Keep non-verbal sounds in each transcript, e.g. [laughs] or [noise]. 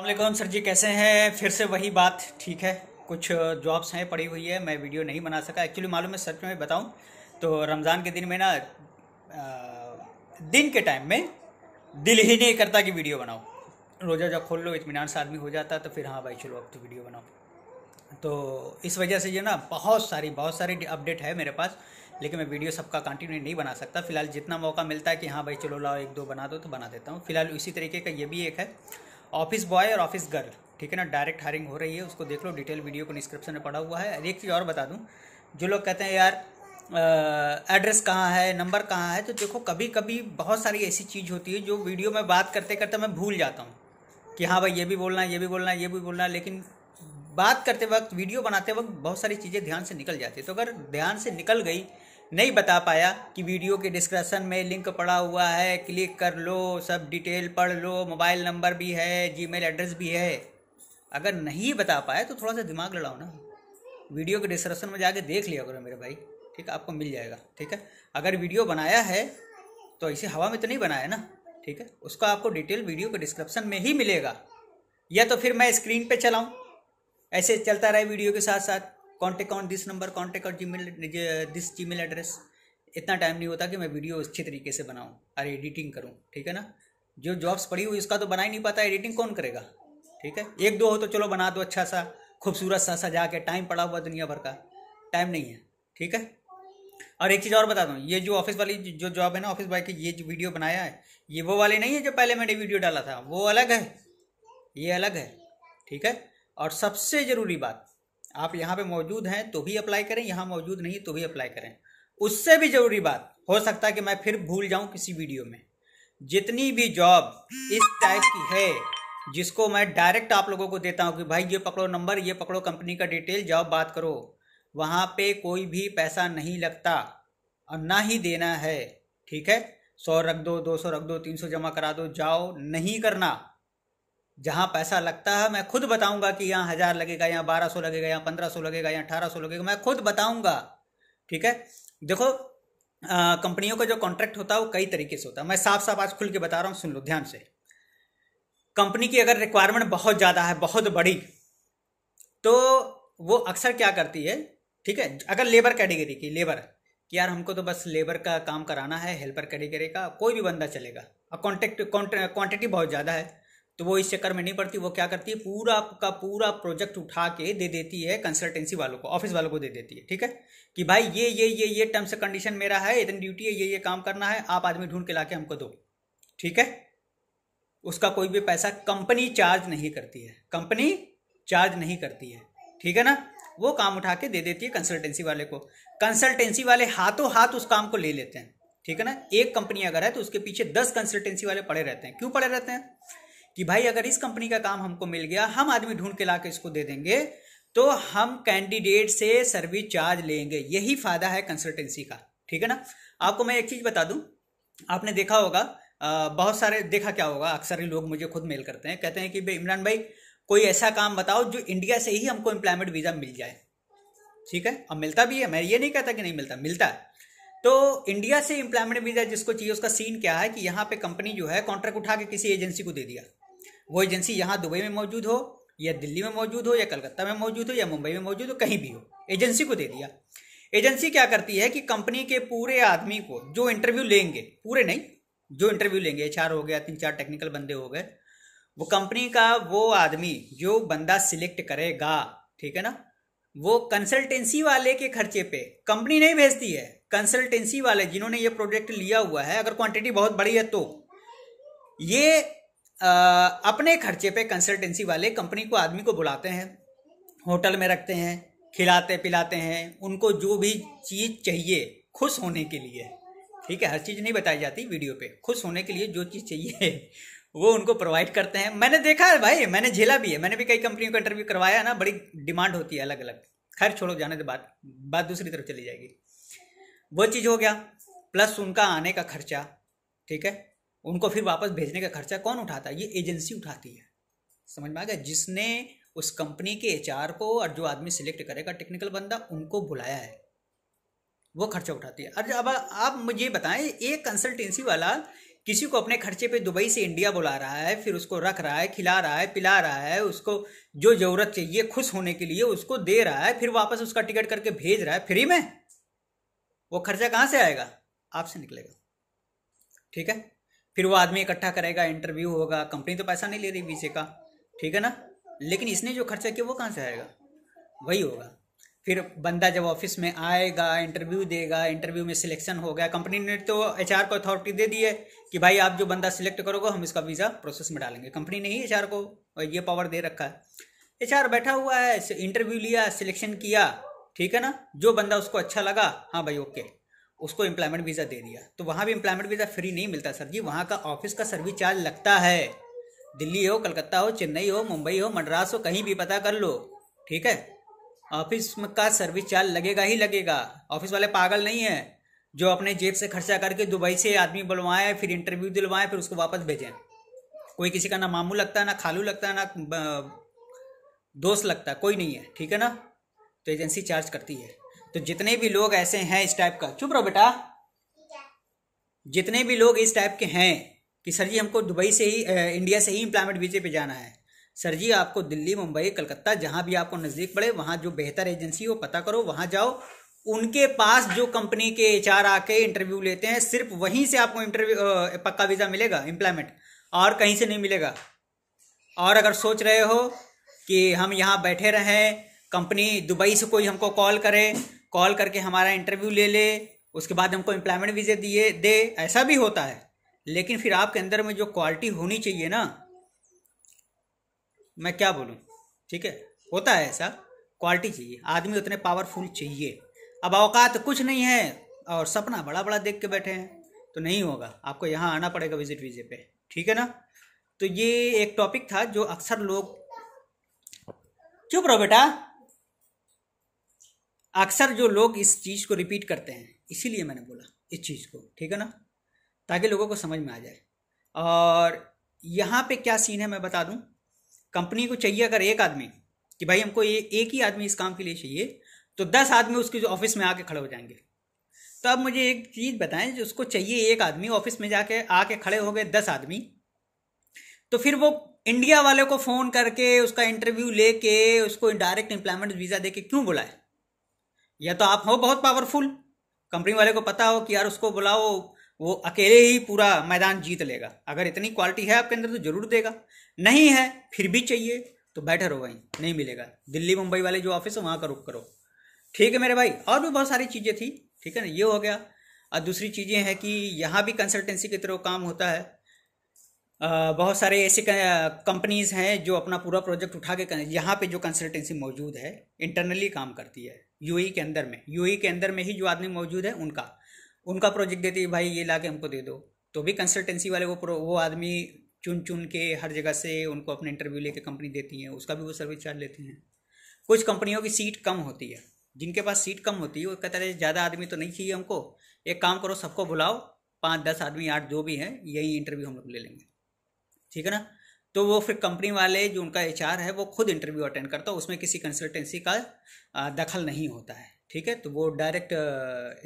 अल्लाम सर जी कैसे हैं फिर से वही बात ठीक है कुछ जॉब्स हैं पड़ी हुई है मैं वीडियो नहीं बना सका एक्चुअली मालूम है सच में बताऊं तो रमज़ान के दिन में ना दिन के टाइम में दिल ही नहीं करता कि वीडियो बनाओ रोज़ा जब खोल लो इतमान से आदमी हो जाता तो फिर हाँ भाई चलो अब तो वीडियो बनाओ तो इस वजह से जो ना बहुत सारी बहुत सारी अपडेट है मेरे पास लेकिन मैं वीडियो सबका कंटिन्यू नहीं बना सकता फिलहाल जितना मौका मिलता है कि हाँ भाई चलो लाओ एक दो बना दो तो बना देता हूँ फिलहाल इसी तरीके का ये भी एक है ऑफिस बॉय और ऑफिस गर्ल ठीक है ना डायरेक्ट हायरिंग हो रही है उसको देख लो डिटेल वीडियो को डिस्क्रिप्शन में पड़ा हुआ है एक चीज़ और बता दूँ जो लोग कहते हैं यार एड्रेस कहाँ है नंबर कहाँ है तो देखो कभी कभी बहुत सारी ऐसी चीज़ होती है जो वीडियो में बात करते करते मैं भूल जाता हूँ कि हाँ भाई ये भी बोलना है ये भी बोलना है ये भी बोलना है लेकिन बात करते वक्त वीडियो बनाते वक्त बहुत सारी चीज़ें ध्यान से निकल जाती है तो अगर ध्यान से निकल गई नहीं बता पाया कि वीडियो के डिस्क्रिप्शन में लिंक पड़ा हुआ है क्लिक कर लो सब डिटेल पढ़ लो मोबाइल नंबर भी है जीमेल एड्रेस भी है अगर नहीं बता पाया तो थोड़ा सा दिमाग लड़ाओ ना वीडियो के डिस्क्रिप्शन में जाके देख लिया करो मेरे भाई ठीक है आपको मिल जाएगा ठीक है अगर वीडियो बनाया है तो ऐसे हवा में तो नहीं बनाया ना ठीक है उसका आपको डिटेल वीडियो के डिस्क्रिप्शन में ही मिलेगा या तो फिर मैं स्क्रीन पे चलाऊं ऐसे चलता रहे वीडियो के साथ साथ contact on this number contact on Gmail this Gmail address इतना टाइम नहीं होता कि मैं वीडियो अच्छे तरीके से बनाऊँ और एडिटिंग करूँ ठीक है ना जो जॉब्स पड़ी हुई उसका तो बना ही नहीं पाता एडिटिंग कौन करेगा ठीक है एक दो हो तो चलो बना दो अच्छा सा खूबसूरत सा सजा के टाइम पड़ा हुआ दुनिया भर का टाइम नहीं है ठीक है और एक चीज़ और बता दूँ ये जो ऑफिस वाली जो जॉब है ना ऑफिस बॉय की ये जो वीडियो बनाया है ये वो वाले नहीं है जो पहले मैंने वीडियो डाला था वो अलग है ये अलग है ठीक है और सबसे ज़रूरी बात आप यहाँ पे मौजूद हैं तो भी अप्लाई करें यहाँ मौजूद नहीं तो भी अप्लाई करें उससे भी ज़रूरी बात हो सकता है कि मैं फिर भूल जाऊँ किसी वीडियो में जितनी भी जॉब इस टाइप की है जिसको मैं डायरेक्ट आप लोगों को देता हूँ कि भाई ये पकड़ो नंबर ये पकड़ो कंपनी का डिटेल जाओ बात करो वहाँ पे कोई भी पैसा नहीं लगता और ना ही देना है ठीक है सौ रख दो दो सौ रख दो तीन सौ जमा करा दो जाओ नहीं करना जहाँ पैसा लगता है मैं खुद बताऊंगा कि यहाँ हज़ार लगेगा यहां बारह सौ लगेगा यहां पंद्रह सौ लगेगा यहां अठारह सौ लगेगा मैं खुद बताऊंगा ठीक है देखो कंपनियों का जो कॉन्ट्रैक्ट होता है वो कई तरीके से होता है मैं साफ साफ आज खुल के बता रहा हूँ सुन लो ध्यान से कंपनी की अगर रिक्वायरमेंट बहुत ज़्यादा है बहुत बड़ी तो वो अक्सर क्या करती है ठीक है अगर लेबर कैटेगरी की लेबर कि यार हमको तो बस लेबर का काम कराना है हेल्पर कैटेगरी का कोई भी बंदा चलेगा अब कॉन्टेक्ट क्वांटिटी बहुत ज़्यादा है तो वो इस चक्कर में नहीं पड़ती वो क्या करती है पूरा का पूरा प्रोजेक्ट उठा के दे देती है कंसल्टेंसी वालों को ऑफिस वालों को दे देती है ठीक है कि भाई ये ये ये ये टर्म्स कंडीशन मेरा है इतनी ड्यूटी है ये ये काम करना है आप आदमी ढूंढ के ला के हमको दो ठीक है उसका कोई भी पैसा कंपनी चार्ज नहीं करती है कंपनी चार्ज नहीं करती है ठीक है ना वो काम उठा के दे देती है कंसल्टेंसी वाले को कंसल्टेंसी वाले हाथों हाथ उस काम को ले लेते हैं ठीक है ना एक कंपनी अगर है तो उसके पीछे दस कंसल्टेंसी वाले पड़े रहते हैं क्यों पड़े रहते हैं कि भाई अगर इस कंपनी का काम हमको मिल गया हम आदमी ढूंढ के ला के इसको दे देंगे तो हम कैंडिडेट से सर्विस चार्ज लेंगे यही फायदा है कंसल्टेंसी का ठीक है ना आपको मैं एक चीज बता दूं आपने देखा होगा बहुत सारे देखा क्या होगा अक्सर ही लोग मुझे खुद मेल करते हैं कहते हैं कि भाई इमरान भाई कोई ऐसा काम बताओ जो इंडिया से ही हमको एम्प्लॉयमेंट वीज़ा मिल जाए ठीक है अब मिलता भी है मैं ये नहीं कहता कि नहीं मिलता मिलता है तो इंडिया से इम्प्लॉयमेंट वीज़ा जिसको चाहिए उसका सीन क्या है कि यहाँ पे कंपनी जो है कॉन्ट्रैक्ट उठा के किसी एजेंसी को दे दिया वो एजेंसी यहाँ दुबई में मौजूद हो या दिल्ली में मौजूद हो या कलकत्ता में मौजूद हो या मुंबई में मौजूद हो कहीं भी हो एजेंसी को दे दिया एजेंसी क्या करती है कि कंपनी के पूरे आदमी को जो इंटरव्यू लेंगे पूरे नहीं जो इंटरव्यू लेंगे एच हो गया तीन चार टेक्निकल बंदे हो गए वो कंपनी का वो आदमी जो बंदा सिलेक्ट करेगा ठीक है ना वो कंसल्टेंसी वाले के खर्चे पे कंपनी नहीं भेजती है कंसल्टेंसी वाले जिन्होंने ये प्रोजेक्ट लिया हुआ है अगर क्वांटिटी बहुत बड़ी है तो ये अपने खर्चे पे कंसल्टेंसी वाले कंपनी को आदमी को बुलाते हैं होटल में रखते हैं खिलाते पिलाते हैं उनको जो भी चीज़ चाहिए खुश होने के लिए ठीक है हर चीज़ नहीं बताई जाती वीडियो पे खुश होने के लिए जो चीज़ चाहिए [laughs] वो उनको प्रोवाइड करते हैं मैंने देखा है भाई मैंने झेला भी है मैंने भी कई कंपनियों का इंटरव्यू करवाया ना बड़ी डिमांड होती है अलग अलग खैर छोड़ो जाने के बाद बात दूसरी तरफ चली जाएगी वो चीज़ हो गया प्लस उनका आने का खर्चा ठीक है उनको फिर वापस भेजने का खर्चा कौन उठाता है ये एजेंसी उठाती है समझ में आ गया जिसने उस कंपनी के एच को और जो आदमी सिलेक्ट करेगा टेक्निकल बंदा उनको बुलाया है वो खर्चा उठाती है अरे अब आप मुझे बताएं एक कंसल्टेंसी वाला किसी को अपने खर्चे पे दुबई से इंडिया बुला रहा है फिर उसको रख रहा है खिला रहा है पिला रहा है उसको जो ज़रूरत चाहिए खुश होने के लिए उसको दे रहा है फिर वापस उसका टिकट करके भेज रहा है फ्री में वो खर्चा कहाँ से आएगा आपसे निकलेगा ठीक है फिर वो आदमी इकट्ठा करेगा इंटरव्यू होगा कंपनी तो पैसा नहीं ले रही पीछे का ठीक है ना लेकिन इसने जो खर्चा किया वो कहाँ से आएगा वही होगा फिर बंदा जब ऑफिस में आएगा इंटरव्यू देगा इंटरव्यू में सिलेक्शन हो गया कंपनी ने तो एच को अथॉरिटी दे दी है कि भाई आप जो बंदा सिलेक्ट करोगे हम इसका वीज़ा प्रोसेस में डालेंगे कंपनी ने ही एच को ये पावर दे रखा है एच बैठा हुआ है इंटरव्यू लिया सिलेक्शन किया ठीक है ना जो बंदा उसको अच्छा लगा हाँ भाई ओके उसको एम्प्लॉयमेंट वीज़ा दे दिया तो वहाँ भी एम्प्लॉयमेंट वीज़ा फ्री नहीं मिलता सर जी वहाँ का ऑफिस का सर्विस चार्ज लगता है दिल्ली हो कलकत्ता हो चेन्नई हो मुंबई हो मद्रास हो कहीं भी पता कर लो ठीक है ऑफिस का सर्विस चार्ज लगेगा ही लगेगा ऑफिस वाले पागल नहीं है जो अपने जेब से खर्चा करके दुबई से आदमी बुलवाएं फिर इंटरव्यू दिलवाएं फिर उसको वापस भेजें कोई किसी का ना मामू लगता है ना खालू लगता है ना दोस्त लगता है कोई नहीं है ठीक है ना तो एजेंसी चार्ज करती है तो जितने भी लोग ऐसे हैं इस टाइप का चुप रहो बेटा जितने भी लोग इस टाइप के हैं कि सर जी हमको दुबई से ही इंडिया से ही इम्प्लायमेंट वीजे पे जाना है सर जी आपको दिल्ली मुंबई कलकत्ता जहां भी आपको नज़दीक पड़े वहां जो बेहतर एजेंसी हो पता करो वहां जाओ उनके पास जो कंपनी के एच आके इंटरव्यू लेते हैं सिर्फ वहीं से आपको इंटरव्यू पक्का वीज़ा मिलेगा इम्प्लायमेंट और कहीं से नहीं मिलेगा और अगर सोच रहे हो कि हम यहाँ बैठे रहें कंपनी दुबई से कोई हमको कॉल करे कॉल करके हमारा इंटरव्यू ले ले उसके बाद हमको एम्प्लॉयमेंट वीज़े दिए दे ऐसा भी होता है लेकिन फिर आपके अंदर में जो क्वालिटी होनी चाहिए ना मैं क्या बोलूँ ठीक है होता है ऐसा क्वालिटी चाहिए आदमी उतने पावरफुल चाहिए अब अवकात कुछ नहीं है और सपना बड़ा बड़ा देख के बैठे हैं तो नहीं होगा आपको यहाँ आना पड़ेगा विजिट वीजे पे ठीक है ना तो ये एक टॉपिक था जो अक्सर लोग चुप रहो बेटा अक्सर जो लोग इस चीज़ को रिपीट करते हैं इसीलिए मैंने बोला इस चीज़ को ठीक है ना ताकि लोगों को समझ में आ जाए और यहाँ पे क्या सीन है मैं बता दूँ कंपनी को चाहिए अगर एक आदमी कि भाई हमको ये एक ही आदमी इस काम के लिए चाहिए तो दस आदमी उसके जो ऑफिस में आके खड़े हो जाएंगे तो अब मुझे एक चीज़ बताएं जो उसको चाहिए एक आदमी ऑफिस में जाके आके खड़े हो गए दस आदमी तो फिर वो इंडिया वाले को फ़ोन करके उसका इंटरव्यू लेके उसको डायरेक्ट एम्प्लॉयमेंट वीज़ा दे के क्यों बुलाए या तो आप हो बहुत पावरफुल कंपनी वाले को पता हो कि यार उसको बुलाओ वो अकेले ही पूरा मैदान जीत लेगा अगर इतनी क्वालिटी है आपके अंदर तो जरूर देगा नहीं है फिर भी चाहिए तो बेटर हो वहीं नहीं मिलेगा दिल्ली मुंबई वाले जो ऑफिस है वहाँ का रुख करो ठीक है मेरे भाई और भी बहुत सारी चीज़ें थी ठीक है ना ये हो गया और दूसरी चीज़ें हैं कि यहाँ भी कंसल्टेंसी की तरह काम होता है आ, बहुत सारे ऐसे कंपनीज़ हैं जो अपना पूरा प्रोजेक्ट उठा के यहाँ पे जो कंसल्टेंसी मौजूद है इंटरनली काम करती है यूएई के अंदर में यूएई के अंदर में ही जो आदमी मौजूद है उनका उनका प्रोजेक्ट देते भाई ये ला के हमको दे दो तो भी कंसल्टेंसी वाले वो वो आदमी चुन चुन के हर जगह से उनको अपने इंटरव्यू लेके कंपनी देती है उसका भी वो सर्विस चार्ज लेते हैं कुछ कंपनियों की सीट कम होती है जिनके पास सीट कम होती है वो कहते हैं ज़्यादा आदमी तो नहीं चाहिए हमको एक काम करो सबको बुलाओ पाँच दस आदमी आठ जो भी हैं यही इंटरव्यू हम लोग ले लेंगे ठीक है ना तो वो फिर कंपनी वाले जो उनका एच है वो खुद इंटरव्यू अटेंड करता है उसमें किसी कंसल्टेंसी का दखल नहीं होता है ठीक है तो वो डायरेक्ट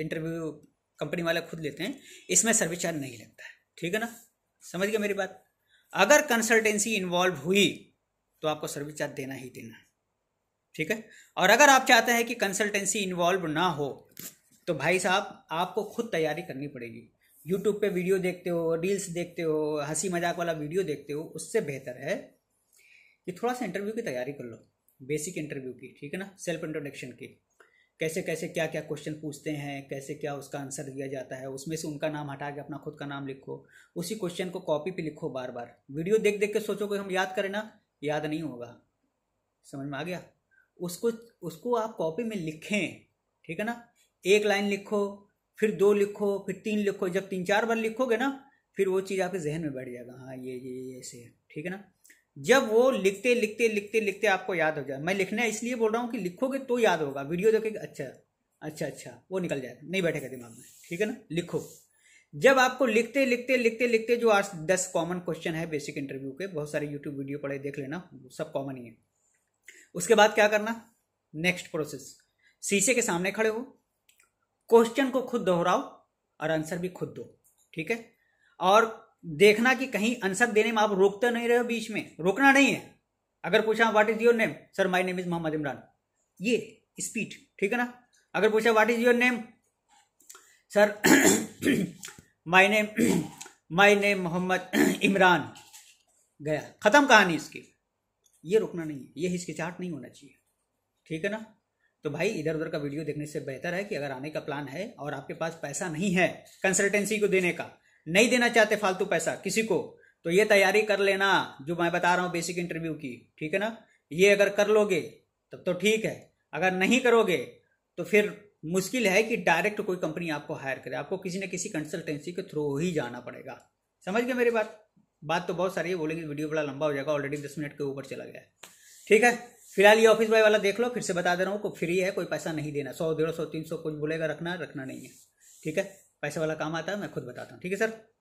इंटरव्यू कंपनी वाले खुद लेते हैं इसमें सर्विस चार्ज नहीं लगता है ठीक है ना समझ गया मेरी बात अगर कंसल्टेंसी इन्वॉल्व हुई तो आपको सर्विस चार्ज देना ही देना है ठीक है और अगर आप चाहते हैं कि कंसल्टेंसी इन्वॉल्व ना हो तो भाई साहब आपको खुद तैयारी करनी पड़ेगी यूट्यूब पे वीडियो देखते हो रील्स देखते हो हंसी मजाक वाला वीडियो देखते हो उससे बेहतर है कि थोड़ा सा इंटरव्यू की तैयारी कर लो बेसिक इंटरव्यू की ठीक है ना सेल्फ इंट्रोडक्शन की कैसे कैसे क्या क्या क्वेश्चन पूछते हैं कैसे क्या उसका आंसर दिया जाता है उसमें से उनका नाम हटा के अपना खुद का नाम लिखो उसी क्वेश्चन को कॉपी पे लिखो बार बार वीडियो देख देख के सोचो कि हम याद करें ना याद नहीं होगा समझ में आ गया उसको उसको आप कॉपी में लिखें ठीक है ना एक लाइन लिखो फिर दो लिखो फिर तीन लिखो जब तीन चार बार लिखोगे ना फिर वो चीज़ आपके जहन में बैठ जाएगा हाँ ये ये ये ऐसे है ठीक है ना जब वो लिखते लिखते लिखते लिखते आपको याद हो जाए मैं लिखना इसलिए बोल रहा हूँ कि लिखोगे तो याद होगा वीडियो देखे अच्छा अच्छा अच्छा वो निकल जाएगा नहीं बैठेगा दिमाग में ठीक है ना लिखो जब आपको लिखते लिखते लिखते लिखते जो आज दस कॉमन क्वेश्चन है बेसिक इंटरव्यू के बहुत सारे यूट्यूब वीडियो पढ़े देख लेना सब कॉमन ही है उसके बाद क्या करना नेक्स्ट प्रोसेस शीशे के सामने खड़े हो क्वेश्चन को खुद दोहराओ और आंसर भी खुद दो ठीक है और देखना कि कहीं आंसर देने में आप रोकते नहीं रहे हो बीच में रोकना नहीं है अगर पूछा what is your name sir my name is Mohammad Imran ये स्पीड ठीक है ना अगर पूछा what is your name sir my name my name Mohammad Imran गया खत्म कहानी इसकी ये रुकना नहीं है ये हिचकिचाहट नहीं होना चाहिए ठीक है ना तो भाई इधर उधर का वीडियो देखने से बेहतर है कि अगर आने का प्लान है और आपके पास पैसा नहीं है कंसल्टेंसी को देने का नहीं देना चाहते फालतू पैसा किसी को तो ये तैयारी कर लेना जो मैं बता रहा हूँ बेसिक इंटरव्यू की ठीक है ना ये अगर कर लोगे तब तो ठीक है अगर नहीं करोगे तो फिर मुश्किल है कि डायरेक्ट कोई कंपनी आपको हायर करे आपको किसी न किसी कंसल्टेंसी के थ्रू ही जाना पड़ेगा समझ गए मेरी बात बात तो बहुत सारी है बोलेंगे वीडियो बड़ा लंबा हो जाएगा ऑलरेडी दस मिनट के ऊपर चला गया ठीक है फिलहाल ये ऑफिस बॉय वाला देख लो फिर से बता दे रहा हूँ को फ्री है कोई पैसा नहीं देना सौ डेढ़ सौ तीन सौ कुछ बोलेगा रखना रखना नहीं है ठीक है पैसे वाला काम आता है मैं खुद बताता हूँ ठीक है सर